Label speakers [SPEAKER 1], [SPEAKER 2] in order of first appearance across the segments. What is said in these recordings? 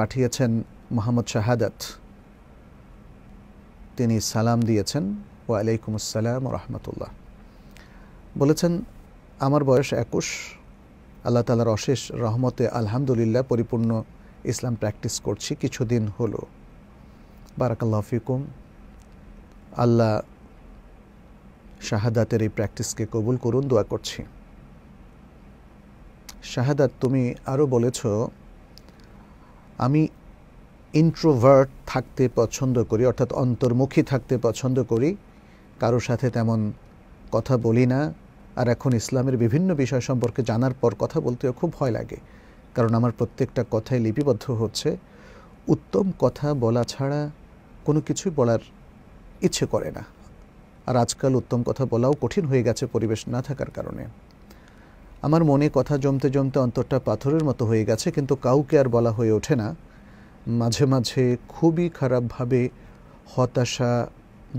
[SPEAKER 1] পাঠিয়েছেন মোহাম্মদ শাহাদাত তিনি সালাম দিয়েছেন ওয়ালাইকুম আসসালাম রহমতুল্লাহ বলেছেন আমার বয়স একুশ আল্লাহ তালার অশেষ রহমতে আলহামদুলিল্লাহ পরিপূর্ণ ইসলাম প্র্যাকটিস করছি কিছুদিন হল বারাকাল্লাহ ফিকুম আল্লাহ শাহাদাতের এই প্র্যাকটিসকে কবুল করুন দোয়া করছি শাহাদাত তুমি আরও বলেছো আমি ইন্ট্রোভার্ট থাকতে পছন্দ করি অর্থাৎ অন্তর্মুখী থাকতে পছন্দ করি কারোর সাথে তেমন কথা বলি না আর এখন ইসলামের বিভিন্ন বিষয় সম্পর্কে জানার পর কথা বলতেও খুব ভয় লাগে কারণ আমার প্রত্যেকটা কথায় লিপিবদ্ধ হচ্ছে উত্তম কথা বলা ছাড়া কোনো কিছুই বলার ইচ্ছে করে না আর আজকাল উত্তম কথা বলাও কঠিন হয়ে গেছে পরিবেশ না থাকার কারণে আমার মনে কথা জমতে জমতে অন্তরটা পাথরের মতো হয়ে গেছে কিন্তু কাউকে আর বলা হয়ে ওঠে না মাঝে মাঝে খুবই খারাপভাবে হতাশা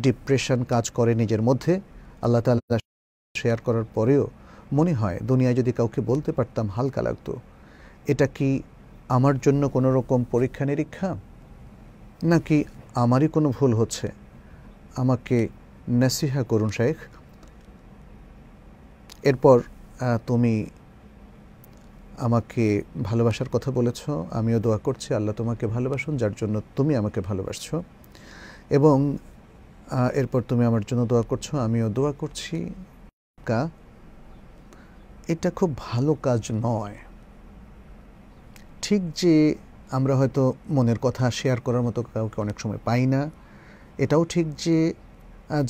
[SPEAKER 1] ডিপ্রেশন কাজ করে নিজের মধ্যে আল্লাহ তাল্লাহ শেয়ার করার পরেও মনে হয় দুনিয়ায় যদি কাউকে বলতে পারতাম হালকা লাগতো এটা কি আমার জন্য কোনো রকম পরীক্ষা নিরীক্ষা নাকি আমারই কোনো ভুল হচ্ছে আমাকে নাসিহা করুন শেখ এরপর তুমি আমাকে ভালোবাসার কথা বলেছ আমিও দোয়া করছি আল্লাহ তোমাকে ভালোবাসুন যার জন্য তুমি আমাকে ভালোবাসছ এবং এরপর তুমি আমার জন্য দোয়া করছো আমিও দোয়া করছি কা এটা খুব ভালো কাজ নয় ঠিক যে আমরা হয়তো মনের কথা শেয়ার করার মতো কাউকে অনেক সময় পাই না এটাও ঠিক যে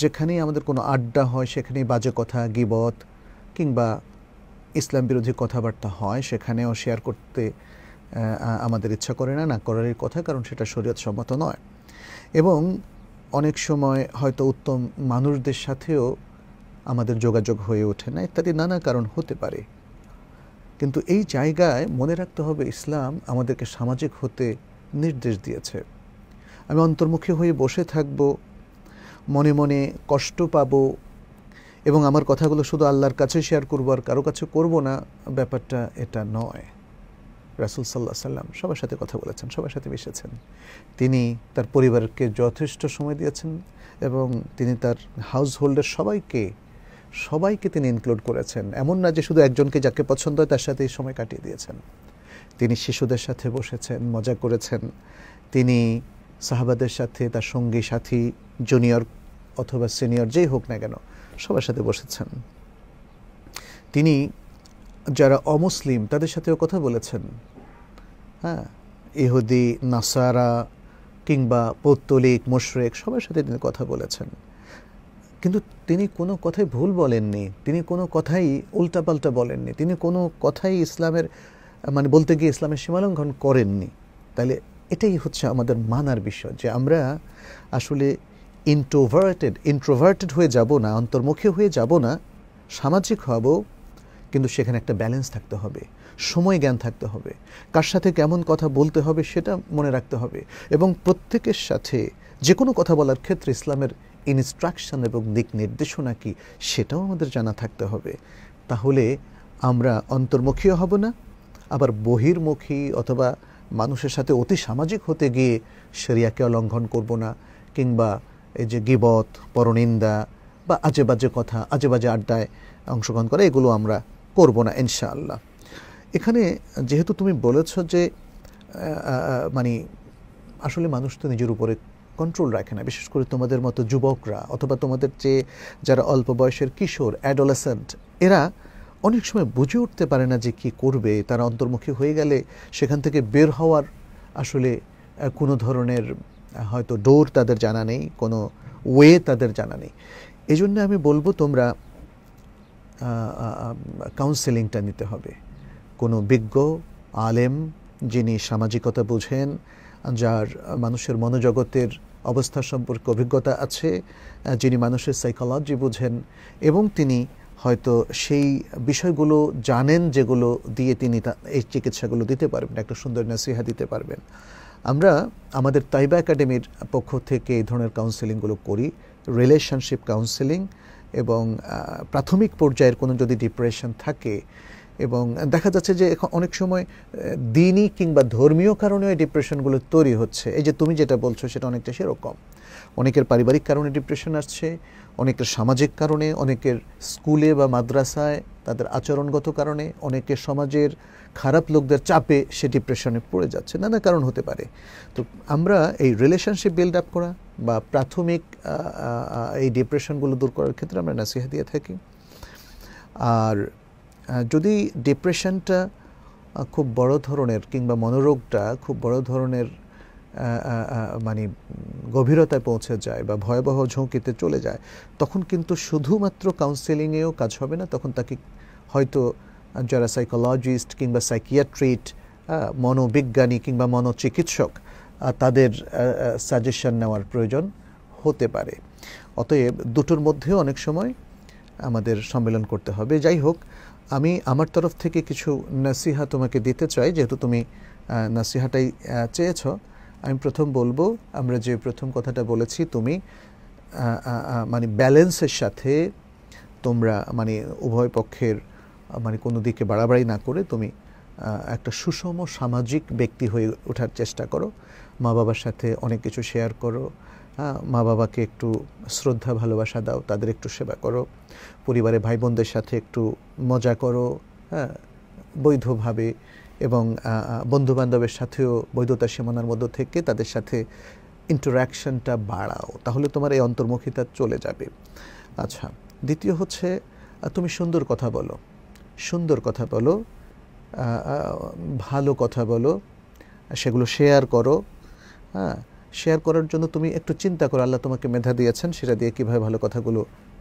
[SPEAKER 1] যেখানেই আমাদের কোনো আড্ডা হয় সেখানেই বাজে কথা গিবত কিংবা ইসলাম বিরোধী কথাবার্তা হয় সেখানেও শেয়ার করতে আমাদের ইচ্ছা করে না না করার কথা কারণ সেটা শরীয়ত সম্মত নয় এবং অনেক সময় হয়তো উত্তম মানুষদের সাথেও আমাদের যোগাযোগ হয়ে ওঠে না ইত্যাদি নানা কারণ হতে পারে কিন্তু এই জায়গায় মনে রাখতে হবে ইসলাম আমাদেরকে সামাজিক হতে নির্দেশ দিয়েছে আমি অন্তর্মুখী হয়ে বসে থাকব মনে মনে কষ্ট পাবো এবং আমার কথাগুলো শুধু আল্লাহর কাছে শেয়ার করবো আর কারো কাছে করব না ব্যাপারটা এটা নয় রাসুল সাল্লাহ সাল্লাম সবার সাথে কথা বলেছেন সবার সাথে মিশেছেন তিনি তার পরিবারকে যথেষ্ট সময় দিয়েছেন এবং তিনি তার হাউস হোল্ডের সবাইকে সবাইকে তিনি ইনক্লুড করেছেন এমন না যে শুধু একজনকে যাকে পছন্দ হয় তার সাথেই সময় কাটিয়ে দিয়েছেন তিনি শিশুদের সাথে বসেছেন মজা করেছেন তিনি সাহাবাদের সাথে তার সঙ্গী সাথী জুনিয়র অথবা সিনিয়র যেই হোক না কেন সবার সাথে বসেছেন তিনি যারা অমুসলিম তাদের সাথেও কথা বলেছেন হ্যাঁ ইহুদি নাসারা কিংবা পৌত্তলিক মুশরেক সবার সাথে তিনি কথা বলেছেন কিন্তু তিনি কোনো কথাই ভুল বলেননি তিনি কোনো কথাই উল্টাপাল্টা বলেননি তিনি কোনো কথাই ইসলামের মানে বলতে গিয়ে ইসলামের সীমালঙ্ঘন করেননি তাহলে এটাই হচ্ছে আমাদের মানার বিষয় যে আমরা আসলে ইন্ট্রোভার্টেড ইন্ট্রোভার্টেড হয়ে যাব না অন্তর্মুখী হয়ে যাব না সামাজিক হব কিন্তু সেখানে একটা ব্যালেন্স থাকতে হবে সময় জ্ঞান থাকতে হবে কার সাথে কেমন কথা বলতে হবে সেটা মনে রাখতে হবে এবং প্রত্যেকের সাথে যে কোনো কথা বলার ক্ষেত্রে ইসলামের ইনস্ট্রাকশন এবং দিক নির্দেশনা কি সেটাও আমাদের জানা থাকতে হবে তাহলে আমরা অন্তর্মুখীও হব না আবার বহির্মুখী অথবা মানুষের সাথে অতি সামাজিক হতে গিয়ে সেরিয়াকে লঙ্ঘন করব না কিংবা এই যে গিবত পরনিন্দা বা আজে বাজে কথা আজে বাজে আড্ডায় অংশগ্রহণ করা এগুলো আমরা করব না ইনশাআল্লাহ এখানে যেহেতু তুমি বলেছ যে মানে আসলে মানুষ তো নিজের উপরে কন্ট্রোল রাখে না বিশেষ করে তোমাদের মতো যুবকরা অথবা তোমাদের যে যারা অল্প বয়সের কিশোর অ্যাডোলেসেন্ট এরা অনেক সময় বুঝে উঠতে পারে না যে কি করবে তারা অন্তর্মুখী হয়ে গেলে সেখান থেকে বের হওয়ার আসলে কোনো ধরনের হয়তো ডোর তাদের জানা নেই কোনো ওয়ে তাদের জানা নেই এই জন্য আমি বলবো তোমরা কাউন্সেলিংটা নিতে হবে কোনো বিজ্ঞ আলেম যিনি সামাজিকতা বুঝেন যার মানুষের মনোজগতের অবস্থা সম্পর্কে অভিজ্ঞতা আছে যিনি মানুষের সাইকোলজি বুঝেন এবং তিনি হয়তো সেই বিষয়গুলো জানেন যেগুলো দিয়ে তিনি এই চিকিৎসাগুলো দিতে পারবেন একটা সুন্দর নাসিহা দিতে পারবেন আমরা আমাদের তাইবা একাডেমির পক্ষ থেকে এই ধরনের কাউন্সেলিংগুলো করি রিলেশনশিপ কাউন্সেলিং এবং প্রাথমিক পর্যায়ের কোনো যদি ডিপ্রেশন থাকে এবং দেখা যাচ্ছে যে এখন অনেক সময় দিনই কিংবা ধর্মীয় কারণে ওই ডিপ্রেশনগুলো তৈরি হচ্ছে এই যে তুমি যেটা বলছো সেটা অনেকটা সেরকম অনেকের পারিবারিক কারণে ডিপ্রেশন আসছে অনেকের সামাজিক কারণে অনেকের স্কুলে বা মাদ্রাসায় তাদের আচরণগত কারণে অনেকে সমাজের খারাপ লোকদের চাপে সে ডিপ্রেশনে পড়ে যাচ্ছে নানা কারণ হতে পারে তো আমরা এই রিলেশনশিপ বিল্ড আপ করা বা প্রাথমিক এই ডিপ্রেশনগুলো দূর করার ক্ষেত্রে আমরা নাসিহা দিয়ে থাকি আর যদি ডিপ্রেশনটা খুব বড় ধরনের কিংবা মনোরোগটা খুব বড় ধরনের মানে গভীরতায় পৌঁছে যায় বা ভয়াবহ ঝুঁকিতে চলে যায় তখন কিন্তু শুধুমাত্র কাউন্সেলিংয়েও কাজ হবে না তখন তাকে হয়তো যারা সাইকোলজিস্ট কিংবা সাইকিয়াট্রিট মনোবিজ্ঞানী কিংবা মনোচিকিৎসক তাদের সাজেশন নেওয়ার প্রয়োজন হতে পারে অতএব দুটোর মধ্যেও অনেক সময় আমাদের সম্মেলন করতে হবে যাই হোক আমি আমার তরফ থেকে কিছু নাসিহা তোমাকে দিতে চাই যেহেতু তুমি নাসিহাটাই চেয়েছো আমি প্রথম বলবো আমরা যে প্রথম কথাটা বলেছি তুমি মানে ব্যালেন্সের সাথে তোমরা মানে উভয় পক্ষের মানে কোনো দিকে বাড়াবাড়ি না করে তুমি একটা সুষম সামাজিক ব্যক্তি হয়ে ওঠার চেষ্টা করো মা বাবার সাথে অনেক কিছু শেয়ার করো মা বাবাকে একটু শ্রদ্ধা ভালোবাসা দাও তাদের একটু সেবা করো পরিবারে ভাই বোনদের সাথে একটু মজা করো হ্যাঁ বৈধভাবে এবং বন্ধুবান্ধবের সাথেও বৈধতা সীমানার মধ্য থেকে তাদের সাথে ইন্টারাকশনটা বাড়াও তাহলে তোমার এই অন্তর্মুখিতা চলে যাবে আচ্ছা দ্বিতীয় হচ্ছে তুমি সুন্দর কথা বলো সুন্দর কথা বলো ভালো কথা বলো সেগুলো শেয়ার করো হ্যাঁ শেয়ার করার জন্য তুমি একটু চিন্তা করো আল্লাহ তোমাকে মেধা দিয়েছেন সেটা দিয়ে কীভাবে ভালো কথাগুলো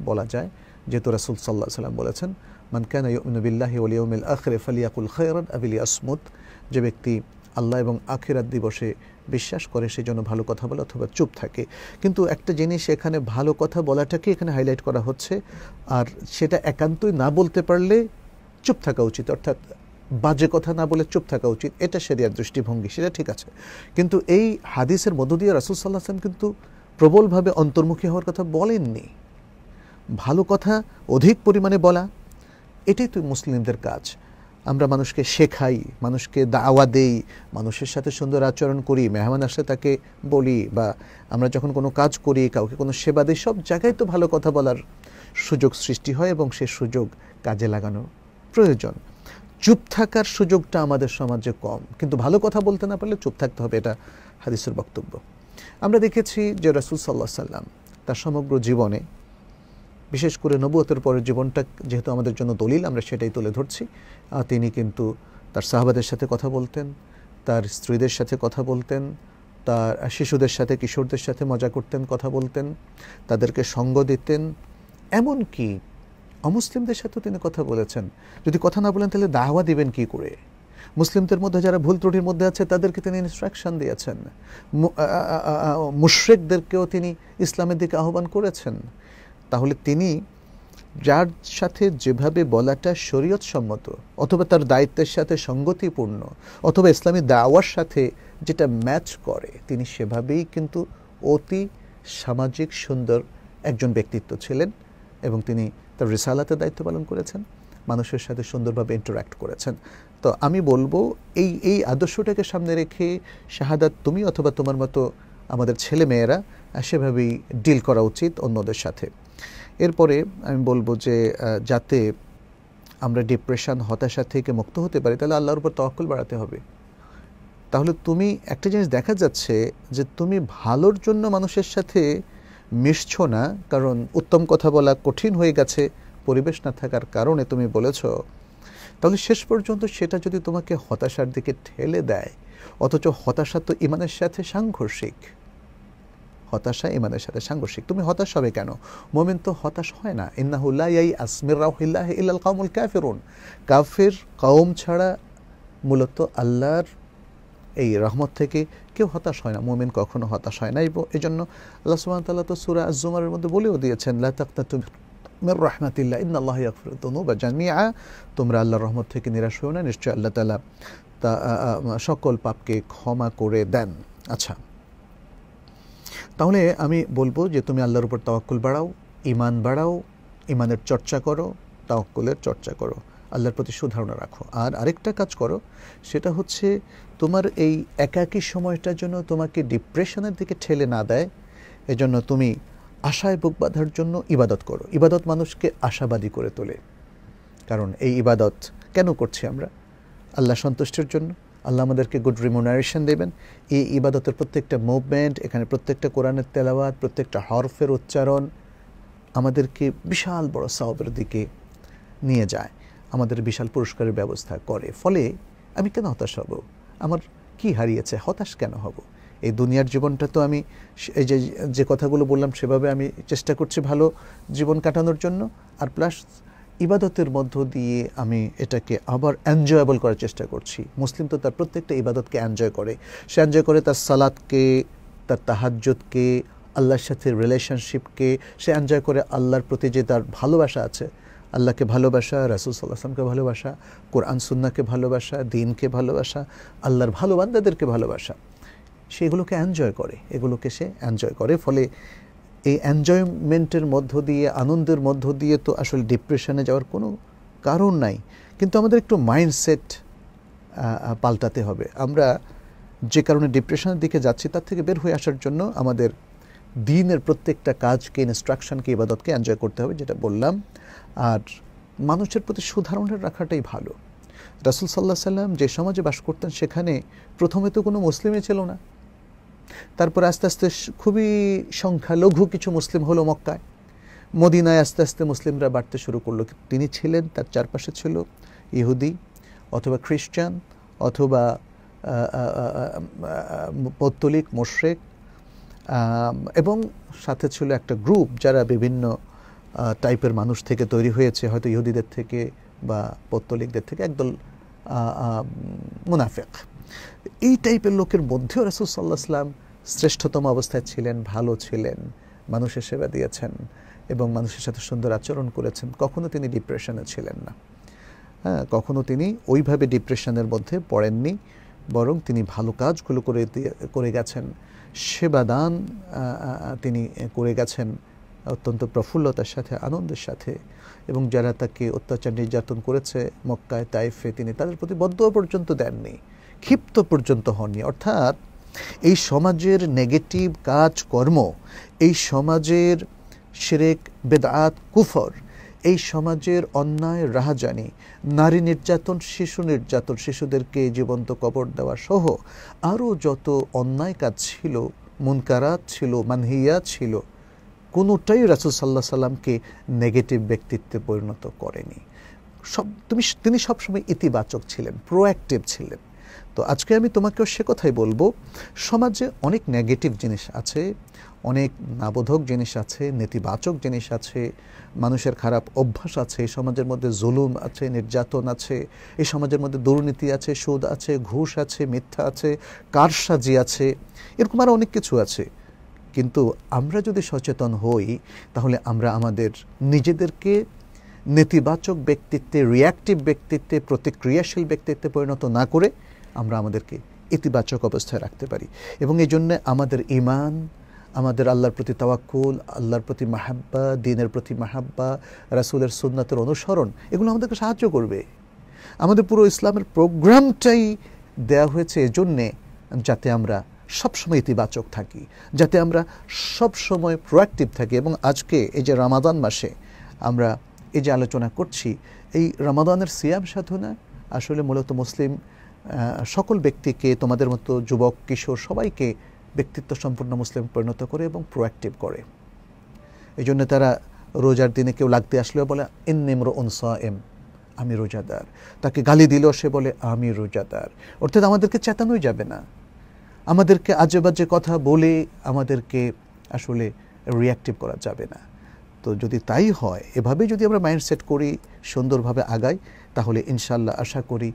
[SPEAKER 1] বলা যায় যেহেতু রাসুল সাল্লাহ সাল্লাম বলেছেন মানকানা ইউমিনবিল্লাহি ওলিউমিল আখরে ফালিয়াকুল খৈরান আবিলি আসমুদ যে ব্যক্তি আল্লাহ এবং আখিরাত দিবসে বিশ্বাস করে সেই জন্য ভালো কথা বলে অথবা চুপ থাকে কিন্তু একটা জিনিস এখানে ভালো কথা বলাটাকে এখানে হাইলাইট করা হচ্ছে আর সেটা একান্তই না বলতে পারলে চুপ থাকা উচিত অর্থাৎ বাজে কথা না বলে চুপ থাকা উচিত এটা সেরিয়ার দৃষ্টিভঙ্গি সেটা ঠিক আছে কিন্তু এই হাদিসের মধ্য দিয়ে রাসুল সাল্লাহ আসলাম কিন্তু প্রবলভাবে অন্তর্মুখী হওয়ার কথা বলেননি ভালো কথা অধিক পরিমাণে বলা এটাই তো মুসলিমদের কাজ আমরা মানুষকে শেখাই মানুষকে দাওয়া দেই মানুষের সাথে সুন্দর আচরণ করি মেহমান আসলে তাকে বলি বা আমরা যখন কোনো কাজ করি কাউকে কোনো সেবা দিই সব জায়গায় তো ভালো কথা বলার সুযোগ সৃষ্টি হয় এবং সে সুযোগ কাজে লাগানো প্রয়োজন চুপ থাকার সুযোগটা আমাদের সমাজে কম কিন্তু ভালো কথা বলতে না পারলে চুপ থাকতে হবে এটা হাদিসের বক্তব্য আমরা দেখেছি যে রসুল সাল্লাহ সাল্লাম তার সমগ্র জীবনে বিশেষ করে নবুয়তের পরের জীবনটা যেহেতু আমাদের জন্য দলিল আমরা সেটাই তুলে ধরছি তিনি কিন্তু তার সাহাবাদের সাথে কথা বলতেন তার স্ত্রীদের সাথে কথা বলতেন তার শিশুদের সাথে কিশোরদের সাথে মজা করতেন কথা বলতেন তাদেরকে সঙ্গ দিতেন এমন কি অমুসলিমদের সাথেও তিনি কথা বলেছেন যদি কথা না বলেন তাহলে দাওয়া দিবেন কি করে মুসলিমদের মধ্যে যারা ভুল ত্রুটির মধ্যে আছে তাদেরকে তিনি ইনস্ট্রাকশন দিয়েছেন মুশ্রেকদেরকেও তিনি ইসলামের দিকে আহ্বান করেছেন তাহলে তিনি যার সাথে যেভাবে বলাটা সম্মত অথবা তার দায়িত্বের সাথে সঙ্গতিপূর্ণ অথবা ইসলামী দাওয়ার সাথে যেটা ম্যাচ করে তিনি সেভাবেই কিন্তু অতি সামাজিক সুন্দর একজন ব্যক্তিত্ব ছিলেন এবং তিনি তার রিসালাতে দায়িত্ব পালন করেছেন মানুষের সাথে সুন্দরভাবে ইন্টারাক্ট করেছেন তো আমি বলবো এই এই আদর্শটাকে সামনে রেখে শাহাদাত তুমি অথবা তোমার মতো আমাদের ছেলেমেয়েরা সেভাবেই ডিল করা উচিত অন্যদের সাথে এরপরে আমি বলবো যে যাতে আমরা ডিপ্রেশন হতাশা থেকে মুক্ত হতে পারি তাহলে আল্লাহর উপর তহকুল বাড়াতে হবে তাহলে তুমি একটা জিনিস দেখা যাচ্ছে যে তুমি ভালোর জন্য মানুষের সাথে মিশছ না কারণ উত্তম কথা বলা কঠিন হয়ে গেছে পরিবেশ না থাকার কারণে তুমি বলেছ তাহলে শেষ পর্যন্ত সেটা যদি তোমাকে হতাশার দিকে ঠেলে দেয় অথচ হতাশা তো ইমানের সাথে সাংঘর্ষিক হতাশা ইমানের সাথে সাংঘর্ষিক তুমি হতাশ হবে কেন মোমেন তো হতাশ হয় না ইন্নাহুল্লাহ আসমির রাহিল্লাহ ইল্লাল কাউমুল কাফেরুন কাফের কাউম ছাড়া মূলত আল্লাহর এই রহমত থেকে কেউ হতাশ হয় না মোমেন কখনো হতাশ হয় না এই জন্য আল্লাহ সুমান তাল্লাহ তো সুরা আজুমারের মধ্যে বলেও দিয়েছেন লাতাক্তা তুমি মির রহমাতিল্লা ইন আল্লাহ আকফর তনু বা জামিয়া তোমরা আল্লাহর রহমত থেকে নিরাশ হয়েও না নিশ্চয়ই আল্লাহ তালা তা সকল পাপকে ক্ষমা করে দেন আচ্ছা তাহলে আমি বলবো যে তুমি আল্লাহর উপর তাওয়াক্কুল বাড়াও ইমান বাড়াও ইমানের চর্চা করো তাওয়াক্কুলের চর্চা করো আল্লাহর প্রতি সুধারণা রাখো আর আরেকটা কাজ করো সেটা হচ্ছে তোমার এই একাকী সময়টার জন্য তোমাকে ডিপ্রেশনের দিকে ঠেলে না দেয় এজন্য তুমি আশায় বুক বাঁধার জন্য ইবাদত করো ইবাদত মানুষকে আশাবাদী করে তোলে কারণ এই ইবাদত কেন করছি আমরা আল্লাহ সন্তুষ্টির জন্য আল্লাহ আমাদেরকে গুড রিমোনারেশন দেবেন এই ইবাদতের প্রত্যেকটা মুভমেন্ট এখানে প্রত্যেকটা কোরআনের তেলাওয়াত প্রত্যেকটা হরফের উচ্চারণ আমাদেরকে বিশাল বড় সাহবের দিকে নিয়ে যায় আমাদের বিশাল পুরস্কারের ব্যবস্থা করে ফলে আমি কেন হতাশ হব আমার কি হারিয়েছে হতাশ কেন হব এই দুনিয়ার জীবনটা তো আমি এই যে যে কথাগুলো বললাম সেভাবে আমি চেষ্টা করছি ভালো জীবন কাটানোর জন্য আর প্লাস ইবাদতের মধ্য দিয়ে আমি এটাকে আবার এনজয়েবল করার চেষ্টা করছি মুসলিম তো তার প্রত্যেকটা ইবাদতকে এনজয় করে সে এনজয় করে তার সালাদকে তার তাহাজ্যতকে আল্লাহর সাথে রিলেশনশিপকে সে এনজয় করে আল্লাহর প্রতি যে তার ভালোবাসা আছে আল্লাহকে ভালোবাসা রাসুল সাল্লাহামকে ভালোবাসা কোরআন সুন্নাকে ভালোবাসা দিনকে ভালোবাসা আল্লাহর ভালো বান্দাদেরকে ভালোবাসা সেগুলোকে এনজয় করে এগুলোকে সে এনজয় করে ফলে এই এনজয়মেন্টের মধ্য দিয়ে আনন্দের মধ্য দিয়ে তো আসলে ডিপ্রেশনে যাওয়ার কোনো কারণ নাই কিন্তু আমাদের একটু মাইন্ডসেট পাল্টাতে হবে আমরা যে কারণে ডিপ্রেশনের দিকে যাচ্ছি তার থেকে বের হয়ে আসার জন্য আমাদের দিনের প্রত্যেকটা কাজকে ইনস্ট্রাকশনকে ইবাদতকে এনজয় করতে হবে যেটা বললাম আর মানুষের প্রতি সুধারণের রাখাটাই ভালো রাসুল সাল্লাহ সাল্লাম যে সমাজে বাস করতেন সেখানে প্রথমে তো কোনো মুসলিমই ছিল না তারপর আস্তে আস্তে খুবই সংখ্যালঘু কিছু মুসলিম হলো মক্কায় মদিনায় আস্তে আস্তে মুসলিমরা বাড়তে শুরু করলো তিনি ছিলেন তার চারপাশে ছিল ইহুদি অথবা খ্রিস্টান অথবা পত্তলিক মোশ্রেক এবং সাথে ছিল একটা গ্রুপ যারা বিভিন্ন টাইপের মানুষ থেকে তৈরি হয়েছে হয়তো ইহুদিদের থেকে বা পত্তলিকদের থেকে একদল মুনাফেক এই টাইপের লোকের মধ্যেও রাসুল সাল্লাহ শ্রেষ্ঠতম অবস্থায় ছিলেন ভালো ছিলেন মানুষের সেবা দিয়েছেন এবং মানুষের সাথে সুন্দর আচরণ করেছেন কখনো তিনি ডিপ্রেশনে ছিলেন না হ্যাঁ কখনো তিনি ওইভাবে ডিপ্রেশনের মধ্যে পড়েননি বরং তিনি ভালো কাজগুলো করে করে গেছেন সেবাদান তিনি করে গেছেন অত্যন্ত প্রফুল্লতার সাথে আনন্দের সাথে এবং যারা তাকে অত্যাচার নির্যাতন করেছে মক্কায় তাইফে তিনি তাদের প্রতি বদ্ধ পর্যন্ত দেননি ক্ষিপ্ত পর্যন্ত হননি অর্থাৎ এই সমাজের নেগেটিভ কাজকর্ম এই সমাজের সেরেক বেদাত কুফর এই সমাজের অন্যায় রাহাজানি নারী নির্যাতন শিশু নির্যাতন শিশুদেরকে জীবন্ত কবর দেওয়া সহ আরও যত অন্যায় কাজ ছিল মুনকারাত ছিল মানহিয়া ছিল কোনোটাই রাসুল সাল্লাহ সাল্লামকে নেগেটিভ ব্যক্তিত্বে পরিণত করেনি সব তুমি তিনি সবসময় ইতিবাচক ছিলেন প্রোঅ্যাক্টিভ ছিলেন তো আজকে আমি তোমাকেও সে কথাই বলবো সমাজে অনেক নেগেটিভ জিনিস আছে অনেক নাবোধক জিনিস আছে নেতিবাচক জিনিস আছে মানুষের খারাপ অভ্যাস আছে এই সমাজের মধ্যে জুলুম আছে নির্যাতন আছে এই সমাজের মধ্যে দুর্নীতি আছে সুদ আছে ঘুষ আছে মিথ্যা আছে কারসাজি আছে এরকম আরও অনেক কিছু আছে কিন্তু আমরা যদি সচেতন হই তাহলে আমরা আমাদের নিজেদেরকে নেতিবাচক ব্যক্তিত্বে রিয়াক্টিভ ব্যক্তিত্বে প্রতিক্রিয়াশীল ব্যক্তিত্বে পরিণত না করে আমরা আমাদেরকে ইতিবাচক অবস্থায় রাখতে পারি এবং এই জন্য আমাদের ইমান আমাদের আল্লাহর প্রতি তাওয়াক্কুল আল্লাহর প্রতি মাহাব্বা দিনের প্রতি মাহাব্বা রাসুলের সুন্নাতের অনুসরণ এগুলো আমাদেরকে সাহায্য করবে আমাদের পুরো ইসলামের প্রোগ্রামটাই দেয়া হয়েছে এজন্যে যাতে আমরা সবসময় ইতিবাচক থাকি যাতে আমরা সবসময় প্রোয়াক্টিভ থাকি এবং আজকে এই যে রামাদান মাসে আমরা এই যে আলোচনা করছি এই রামাদানের সিয়াম সাধনা আসলে মূলত মুসলিম সকল ব্যক্তিকে তোমাদের মতো যুবক কিশোর সবাইকে ব্যক্তিত্ব সম্পূর্ণ মুসলিম পরিণত করে এবং প্রোয়াক্টিভ করে এই জন্য তারা রোজার দিনে কেউ লাগতে আসলেও বলে ইন নেমর উনসা এম আমি রোজাদার তাকে গালি দিলেও সে বলে আমি রোজাদার অর্থাৎ আমাদেরকে চেতানোই যাবে না আমাদেরকে আজে বাজে কথা বলে আমাদেরকে আসলে রিয়াক্টিভ করা যাবে না তো যদি তাই হয় এভাবে যদি আমরা মাইন্ডসেট করি সুন্দরভাবে আগাই তাহলে ইনশাল্লাহ আশা করি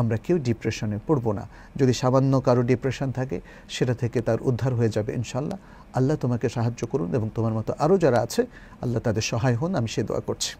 [SPEAKER 1] আমরা কেউ ডিপ্রেশনে পড়ব না যদি সামান্য কারো ডিপ্রেশন থাকে সেটা থেকে তার উদ্ধার হয়ে যাবে ইনশাল্লাহ আল্লাহ তোমাকে সাহায্য করুন এবং তোমার মতো আরও যারা আছে আল্লাহ তাদের সহায় হন আমি সে দোয়া করছি